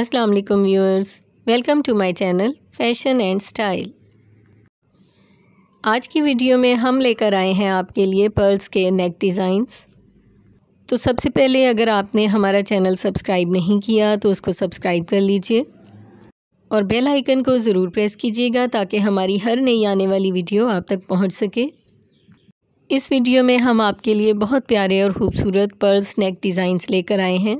अस्सलाम वालेकुम viewers welcome to my channel fashion and style आज की वीडियो में हम लेकर आए हैं आपके लिए पर्ल्स के नेक डिज़ाइंस तो सबसे पहले अगर आपने हमारा चैनल सब्सक्राइब नहीं किया तो उसको सब्सक्राइब कर लीजिए और बेल आइकन को ज़रूर प्रेस कीजिएगा ताकि हमारी हर नई आने वाली वीडियो आप तक पहुँच सके इस वीडियो में हम आपके लिए बहुत प्यारे और ख़ूबसूरत पर्ल्स नेक डिज़ाइंस लेकर आए हैं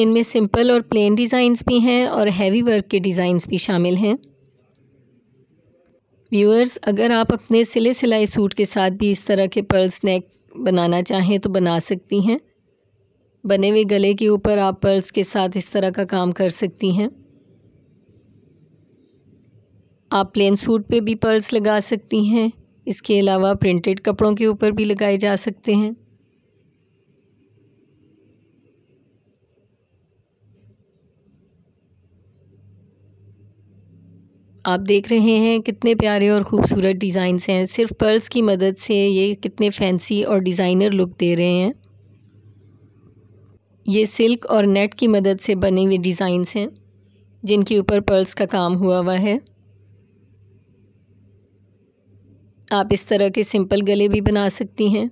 इनमें सिंपल और प्लेन डिज़ाइंस भी हैं और हैवी वर्क के डिज़ाइंस भी शामिल हैं व्यूअर्स अगर आप अपने सिले सिलाई सूट के साथ भी इस तरह के पर्ल्स नेक बनाना चाहें तो बना सकती हैं बने हुए गले के ऊपर आप पर्ल्स के साथ इस तरह का काम कर सकती हैं आप प्लेन सूट पे भी पर्ल्स लगा सकती हैं इसके अलावा प्रिंटेड कपड़ों के ऊपर भी लगाए जा सकते हैं आप देख रहे हैं कितने प्यारे और ख़ूबसूरत डिज़ाइंस हैं सिर्फ पर्ल्स की मदद से ये कितने फैंसी और डिज़ाइनर लुक दे रहे हैं ये सिल्क और नेट की मदद से बने हुए डिज़ाइंस हैं जिनके ऊपर पर्ल्स का काम हुआ हुआ है आप इस तरह के सिंपल गले भी बना सकती हैं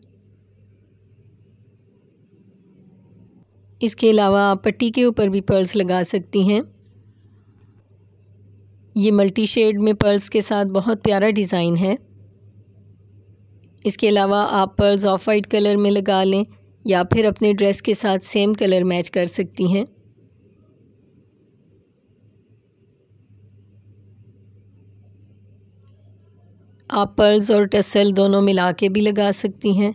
इसके अलावा आप पट्टी के ऊपर भी पर्ल्स लगा सकती हैं ये मल्टी शेड में पर्ल्स के साथ बहुत प्यारा डिज़ाइन है इसके अलावा आप पर्ल्स ऑफ वाइट कलर में लगा लें या फिर अपने ड्रेस के साथ सेम कलर मैच कर सकती हैं आप पर्ल्स और टसल दोनों मिला के भी लगा सकती हैं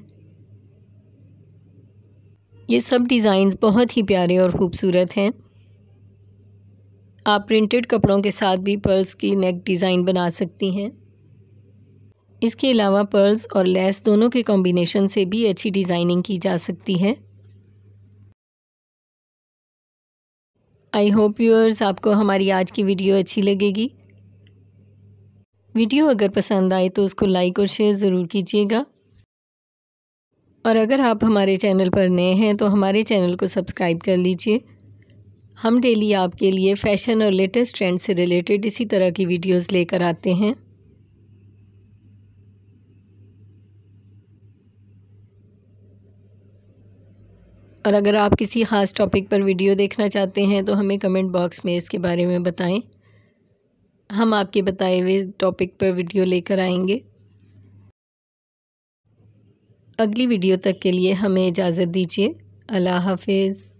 ये सब डिज़ाइंस बहुत ही प्यारे और ख़ूबसूरत हैं आप प्रिंटेड कपड़ों के साथ भी पर्ल्स की नेक डिज़ाइन बना सकती हैं इसके अलावा पर्ल्स और लेस दोनों के कॉम्बिनेशन से भी अच्छी डिज़ाइनिंग की जा सकती है आई होप व्यूअर्स आपको हमारी आज की वीडियो अच्छी लगेगी वीडियो अगर पसंद आए तो उसको लाइक और शेयर ज़रूर कीजिएगा और अगर आप हमारे चैनल पर नए हैं तो हमारे चैनल को सब्सक्राइब कर लीजिए हम डेली आपके लिए फ़ैशन और लेटेस्ट ट्रेंड से रिलेटेड इसी तरह की वीडियोस लेकर आते हैं और अगर आप किसी ख़ास टॉपिक पर वीडियो देखना चाहते हैं तो हमें कमेंट बॉक्स में इसके बारे में बताएं हम आपके बताए हुए टॉपिक पर वीडियो लेकर आएंगे अगली वीडियो तक के लिए हमें इजाज़त दीजिए अल्लाह हाफिज़